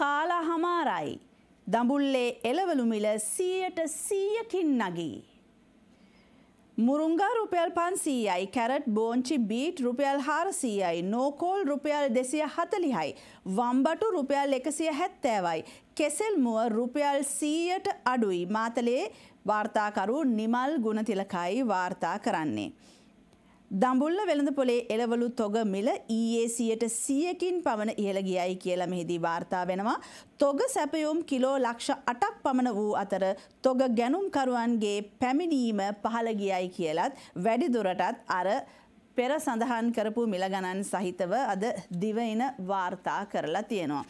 කාලා හමාරයි. දඹුල්ලේ එළවලු මිල සීයට සීයකින් නගී. මුරුංගා රුපියල් පන්සීයයි කැරට් බෝංචි බීට් රුපියල් හාරසීයයි නෝකෝල් රුපියල් දෙසිය හතලිහයි. වම්බටු රුපියල් එකසිය හැත්තෑවයි. කෙසෙල් මුව රුපියල් සීයට අඩුයි මාතලේ වාර්තාකරු නිමල් ගුණතිලකයි වාර්තා කරන්නේ. දඹුල්ල වෙළඳ පොලේ එළවලු තොග මිල ඊයේ සියයට සියකින් පමණ ඉහළ ගියයි කියලා මෙහිදී වාර්තා වෙනවා. තොග සැපයුම් කිලෝ ලක්ෂ අටක් පමණ වූ අතර තොග ගැනුම්කරුවන්ගේ පැමිණීම පහළ ගියයි කියලත් වැඩිදුරටත් අර පෙර සඳහන් කරපු මිල ගණන් සහිතව අද දිවයින වාර්තා කරලා තියෙනවා.